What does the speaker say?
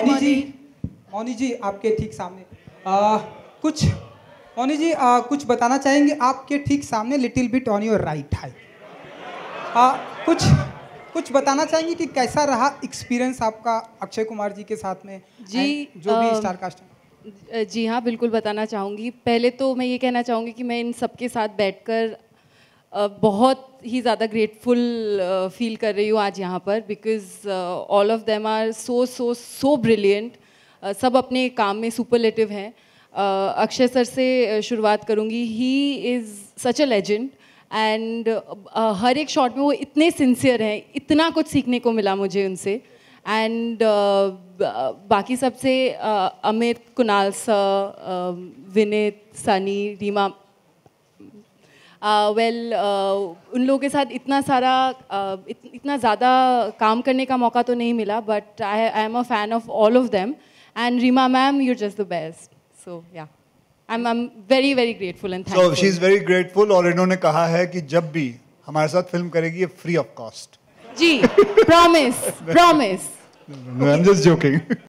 मौनी जी मौनी जी आपके ठीक सामने आ, कुछ मौनी जी आ, कुछ बताना चाहेंगे आपके ठीक सामने little bit on your right hi कुछ कुछ बताना चाहेंगे कि कैसा रहा एक्सपीरियंस आपका अक्षय कुमार जी के साथ में जी जो भी स्टार कास्ट जी हाँ बिल्कुल बताना चाहूँगी पहले तो मैं ये कहना चाहूँगी कि मैं इन सबके साथ बैठकर बहुत ही ज़्यादा ग्रेटफुल फील कर रही हूँ आज यहाँ पर because all of them are so so so brilliant सब अपने काम में सुपरलेटिव हैं अक्षय सर से शुरुआत करूँगी he is such a legend and हर एक शॉट में वो इतने सिंसियर हैं इतना कुछ सीखने को मिला मुझे उनसे एंड uh, बाकी सबसे uh, Amit Kunal sir Vinit Sunny Reema well uh, uh, उन लोगों के साथ इतना सारा uh, इतना ज़्यादा काम करने का मौका तो नहीं मिला but I I am a fan of all of them and Reema ma'am you just the best so yeah I'm, I'm very, very grateful and thankful. So she's very grateful और इन्होंने कहा है कि जब भी हमारे साथ फिल्म करेगी फ्री ऑफ कॉस्ट जी promise promise I am just joking